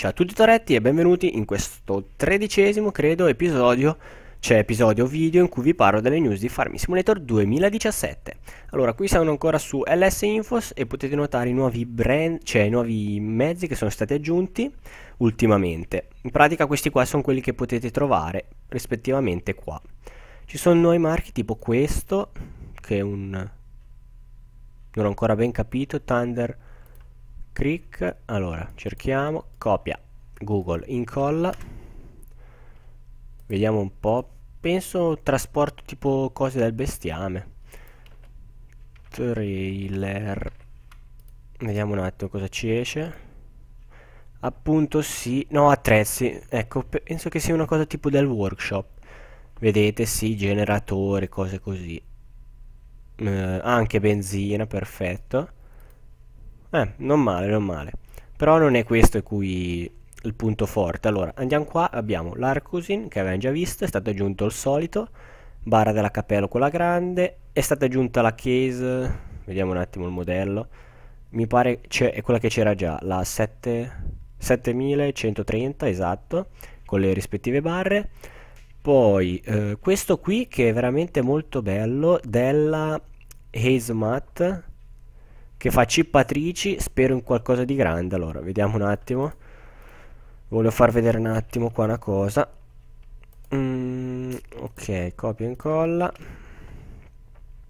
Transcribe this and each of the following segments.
Ciao a tutti Toretti e benvenuti in questo tredicesimo, credo, episodio, cioè episodio video in cui vi parlo delle news di Farming Simulator 2017. Allora, qui siamo ancora su LS Infos e potete notare i nuovi brand, cioè i nuovi mezzi che sono stati aggiunti ultimamente. In pratica questi qua sono quelli che potete trovare rispettivamente qua. Ci sono nuovi marchi tipo questo, che è un... non ho ancora ben capito, Thunder clic allora cerchiamo copia google incolla vediamo un po penso trasporto tipo cose del bestiame trailer vediamo un attimo cosa ci esce appunto sì no attrezzi ecco penso che sia una cosa tipo del workshop vedete sì generatore, cose così eh, anche benzina perfetto eh, non male, non male. Però non è questo cui il punto forte. Allora, andiamo qua, abbiamo l'Arcusin, che avevamo già visto, è stato aggiunto il solito, barra della capello quella grande, è stata aggiunta la case, vediamo un attimo il modello, mi pare è quella che c'era già, la 7, 7130, esatto, con le rispettive barre. Poi eh, questo qui che è veramente molto bello, della Haze Matte, che fa cippatrici, spero in qualcosa di grande. Allora, vediamo un attimo. voglio far vedere un attimo qua una cosa. Mm, ok, copia e incolla.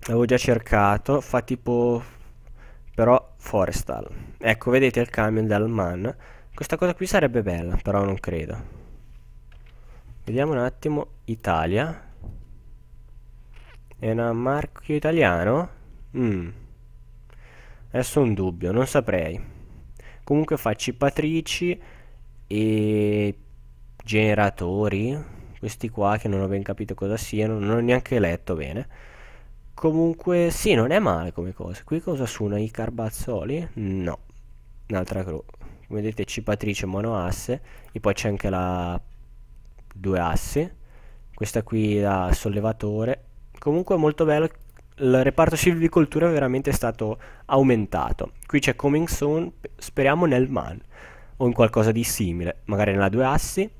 L'avevo già cercato, fa tipo però forestal. Ecco, vedete il camion del man. Questa cosa qui sarebbe bella, però non credo. Vediamo un attimo Italia. È un marchio italiano? mmm Adesso un dubbio, non saprei. Comunque fa cipatrici e generatori, questi qua che non ho ben capito cosa siano, non ho neanche letto bene. Comunque sì, non è male come cosa. Qui cosa suona i carbazzoli? No, un'altra cru. Come vedete cipatrice monoasse e poi c'è anche la due assi. Questa qui da sollevatore. Comunque è molto bello il reparto silvicoltura è veramente stato aumentato. Qui c'è coming soon, speriamo nel man o in qualcosa di simile, magari nella due assi.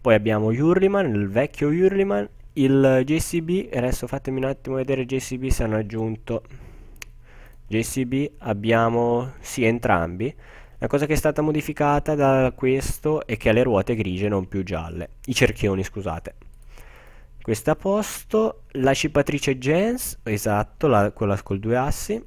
Poi abbiamo Hurliman, il vecchio Hurliman, il JCB e adesso fatemi un attimo vedere JCB se hanno aggiunto JCB abbiamo sì entrambi la cosa che è stata modificata da questo è che ha le ruote grigie non più gialle i cerchioni scusate questa a posto la cipatrice gens esatto la, quella col due assi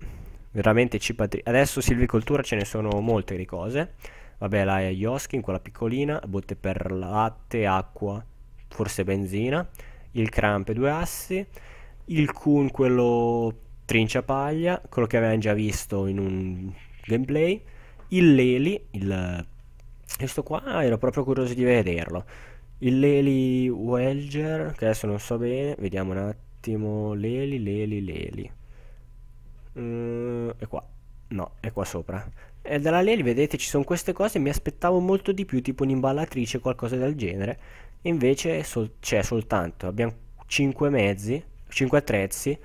veramente cipatrice adesso silvicoltura ce ne sono molte di cose vabbè la Yoskin quella piccolina botte per latte acqua forse benzina il cramp due assi il kun quello trinciapaglia, quello che avevamo già visto in un gameplay il leli il questo qua ero proprio curioso di vederlo il Leli Welger, che adesso non so bene, vediamo un attimo. Leli, Leli, Leli. Mm, è qua. No, è qua sopra. E dalla Leli, vedete, ci sono queste cose, mi aspettavo molto di più, tipo un'imballatrice, qualcosa del genere. Invece sol c'è soltanto, abbiamo 5 mezzi, 5 attrezzi,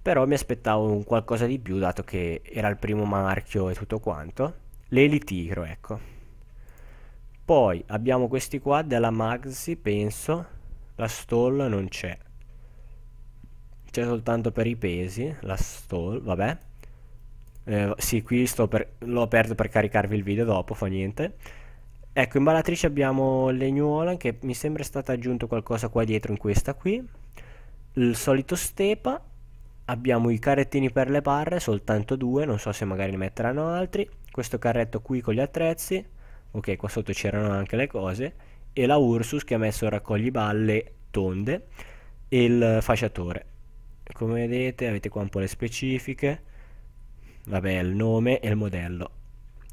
però mi aspettavo un qualcosa di più, dato che era il primo marchio e tutto quanto. Leli Tigro, ecco poi abbiamo questi qua della Maxi penso la stall non c'è c'è soltanto per i pesi la stall vabbè eh, sì qui l'ho aperto per caricarvi il video dopo fa niente ecco in ballatrice abbiamo legnuola che mi sembra è stato aggiunto qualcosa qua dietro in questa qui il solito stepa abbiamo i carrettini per le barre soltanto due non so se magari ne metteranno altri questo carretto qui con gli attrezzi ok qua sotto c'erano anche le cose e la Ursus che ha messo raccogliballe tonde e il fasciatore come vedete avete qua un po' le specifiche vabbè il nome e il modello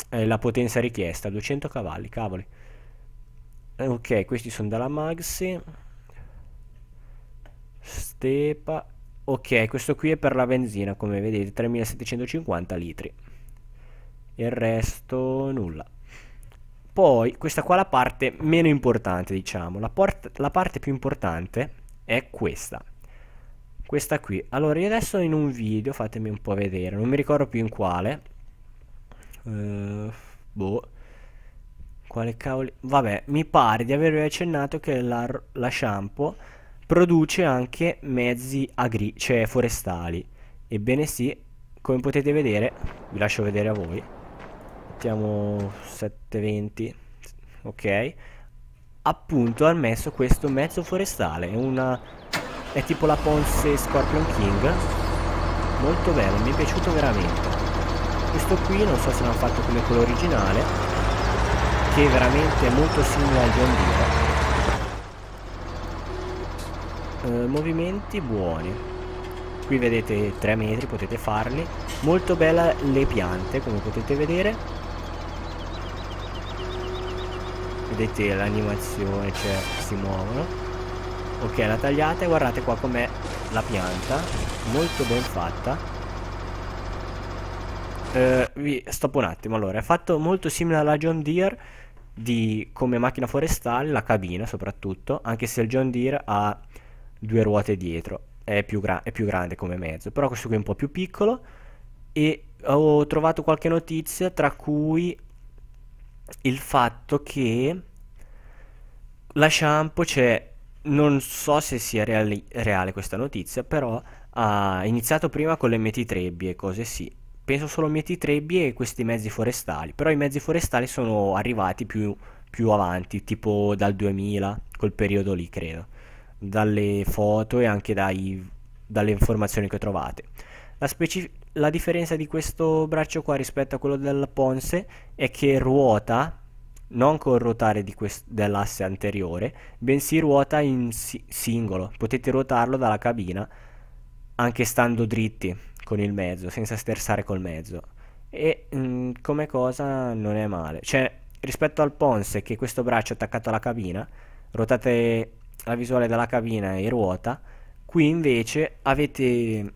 eh, la potenza richiesta 200 cavalli cavoli ok questi sono dalla Maxi Stepa ok questo qui è per la benzina come vedete 3750 litri il resto nulla poi, questa qua è la parte meno importante, diciamo. La, la parte più importante è questa. Questa qui. Allora, io adesso in un video, fatemi un po' vedere, non mi ricordo più in quale. Uh, boh. Quale cavolo... Vabbè, mi pare di aver accennato che la, la shampoo produce anche mezzi agri, cioè forestali. Ebbene sì, come potete vedere, vi lascio vedere a voi mettiamo 720 ok appunto ha messo questo mezzo forestale è una è tipo la Ponce Scorpion King molto bello mi è piaciuto veramente questo qui non so se l'hanno fatto come quello originale che è veramente molto simile al John Deere eh, movimenti buoni qui vedete 3 metri potete farli molto bella le piante come potete vedere vedete l'animazione, cioè si muovono. Ok, la tagliata e guardate qua com'è la pianta, molto ben fatta. Eh, vi stoppo un attimo, allora, è fatto molto simile alla John Deere di, come macchina forestale, la cabina soprattutto, anche se il John Deere ha due ruote dietro, è più, è più grande come mezzo, però questo qui è un po' più piccolo e ho trovato qualche notizia tra cui il fatto che la shampoo c'è, cioè, non so se sia reali- reale questa notizia, però ha iniziato prima con le meti trebbie e cose sì. Penso solo meti trebbie e questi mezzi forestali, però i mezzi forestali sono arrivati più, più avanti, tipo dal 2000, quel periodo lì credo, dalle foto e anche dai, dalle informazioni che trovate. La, specifica la differenza di questo braccio qua rispetto a quello del Ponce è che ruota non col ruotare dell'asse anteriore, bensì ruota in si singolo. Potete ruotarlo dalla cabina anche stando dritti con il mezzo, senza stersare col mezzo. E mh, mm, come cosa non è male. Cioè, rispetto al Ponce, che questo braccio è attaccato alla cabina, ruotate la visuale dalla cabina e ruota, qui invece avete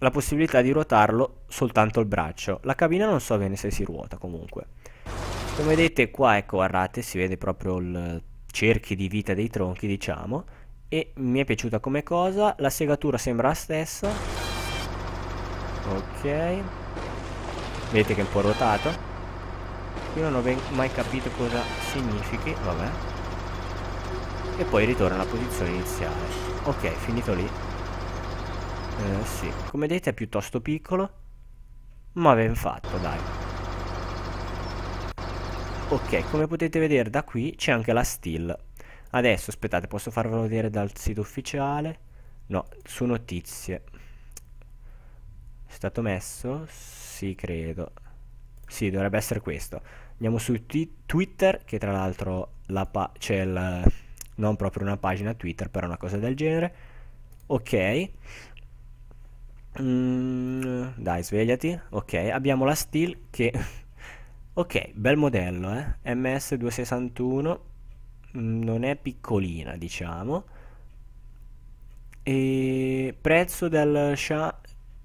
la possibilità di ruotarlo soltanto il braccio. La cabina non so bene se si ruota comunque. Come vedete qua, ecco, guardate, si vede proprio il cerchio di vita dei tronchi, diciamo. E mi è piaciuta come cosa, la segatura sembra la stessa. Ok. Vedete che è un po' ruotato. Io non ho mai capito cosa significhi, vabbè. E poi ritorna alla posizione iniziale. Ok, finito lì. Eh sì, come vedete è piuttosto piccolo, ma ben fatto, dai. Ok, come potete vedere da qui c'è anche la still. Adesso, aspettate, posso farvelo vedere dal sito ufficiale? No, su notizie. È stato messo? Sì, credo. Sì, dovrebbe essere questo. Andiamo su Twitter, che tra l'altro la c'è non proprio una pagina Twitter, però una cosa del genere. Ok. Mm, dai, svegliati. Ok, abbiamo la Steel che... ok, bel modello, eh. MS261 mm, non è piccolina, diciamo. E prezzo del, sha...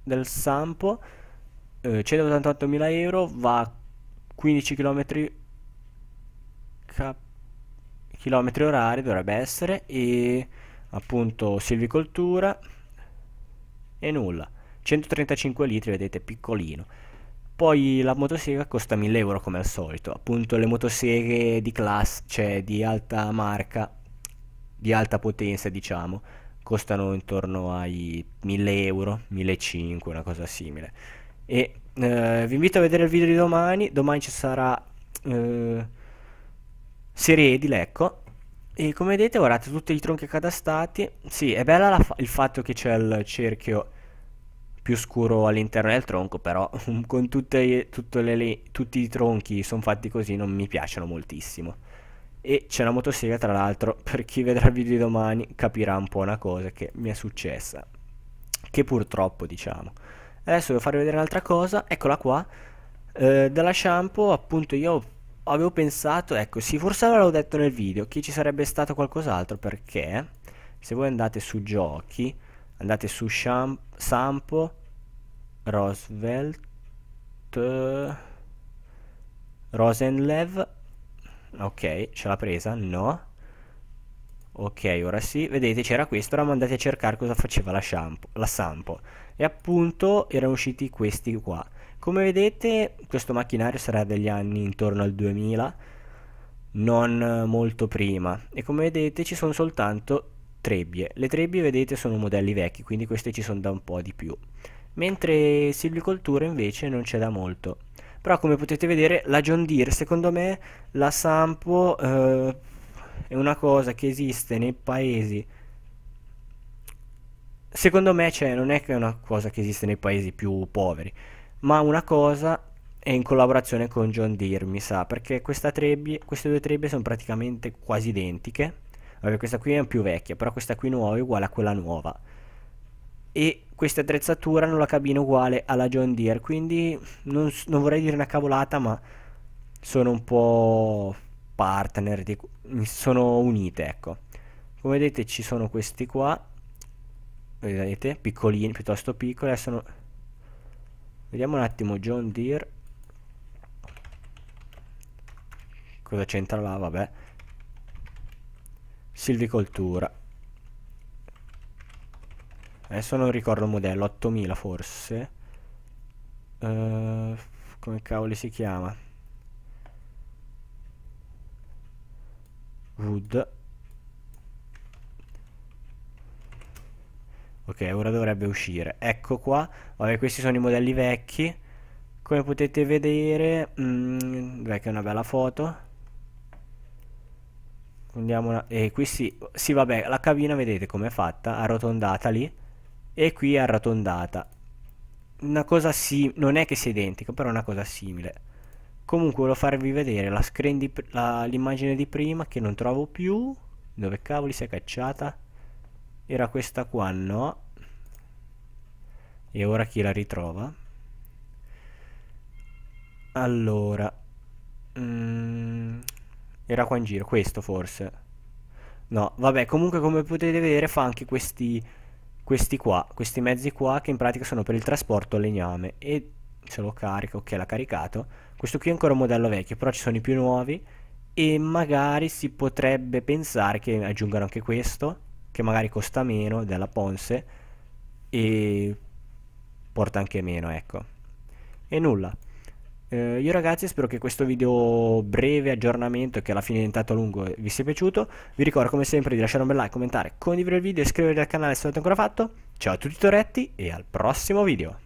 del Sampo eh, 188.000 euro, va a 15 km K... orari dovrebbe essere e appunto silvicoltura e nulla. 135 litri vedete piccolino poi la motosega costa 1000 euro come al solito appunto le motoseghe di classe cioè di alta marca di alta potenza diciamo costano intorno ai 1000 euro 1500 una cosa simile e eh, vi invito a vedere il video di domani domani ci sarà eh, serie di lecco e come vedete guardate tutti i tronchi catastati sì è bella fa il fatto che c'è il cerchio più scuro all'interno del tronco, però con tutte, tutte le, tutti i tronchi sono fatti così non mi piacciono moltissimo. E c'è una motosega tra l'altro, per chi vedrà il video di domani capirà un po' una cosa che mi è successa, che purtroppo diciamo. Adesso devo farvi vedere un'altra cosa, eccola qua, eh, dalla shampoo appunto io avevo pensato, ecco sì, forse l'avevo detto nel video, che ci sarebbe stato qualcos'altro perché se voi andate su giochi andate su Sham Sampo Roosevelt Rosenlev ok ce l'ha presa no ok ora sì vedete c'era questo eravamo andati a cercare cosa faceva la, shampoo, la Sampo e appunto erano usciti questi qua come vedete questo macchinario sarà degli anni intorno al 2000 non molto prima e come vedete ci sono soltanto trebbie. Le trebbie vedete sono modelli vecchi, quindi queste ci sono da un po' di più. Mentre silvicoltura invece non c'è da molto. Però come potete vedere la John Deere secondo me la Sampo eh, è una cosa che esiste nei paesi secondo me cioè, non è che è una cosa che esiste nei paesi più poveri, ma una cosa è in collaborazione con John Deere, mi sa, perché trebbie, queste due trebbie sono praticamente quasi identiche vabbè questa qui è più vecchia, però questa qui nuova è uguale a quella nuova. E queste attrezzature hanno la cabina uguale alla John Deere, quindi non, non vorrei dire una cavolata, ma sono un po' partner, di, sono unite, ecco. Come vedete ci sono questi qua, vedete, piccolini, piuttosto piccoli, adesso no... vediamo un attimo John Deere. Cosa c'entra là, vabbè silvicoltura adesso non ricordo il modello 8000 forse uh, come cavolo si chiama wood ok ora dovrebbe uscire ecco qua vabbè questi sono i modelli vecchi come potete vedere mh, mm, beh che è una bella foto andiamo una... e qui si, si vabbè la cabina vedete com'è fatta arrotondata lì e qui arrotondata una cosa simile non è che sia identica però è una cosa simile comunque volevo farvi vedere la screen di l'immagine di prima che non trovo più dove cavoli si è cacciata era questa qua no e ora chi la ritrova allora mm, era qua in giro, questo forse. No, vabbè, comunque come potete vedere fa anche questi, questi qua, questi mezzi qua che in pratica sono per il trasporto legname. E se lo carico, ok, l'ha caricato. Questo qui è ancora un modello vecchio, però ci sono i più nuovi. E magari si potrebbe pensare che aggiungano anche questo, che magari costa meno della Ponce e porta anche meno, ecco. E nulla. Eh, io ragazzi spero che questo video breve aggiornamento che alla fine è diventato lungo eh, vi sia piaciuto. Vi ricordo come sempre di lasciare un bel like, commentare, condividere il video, e iscrivervi al canale se non l'avete ancora fatto. Ciao a tutti Toretti e al prossimo video.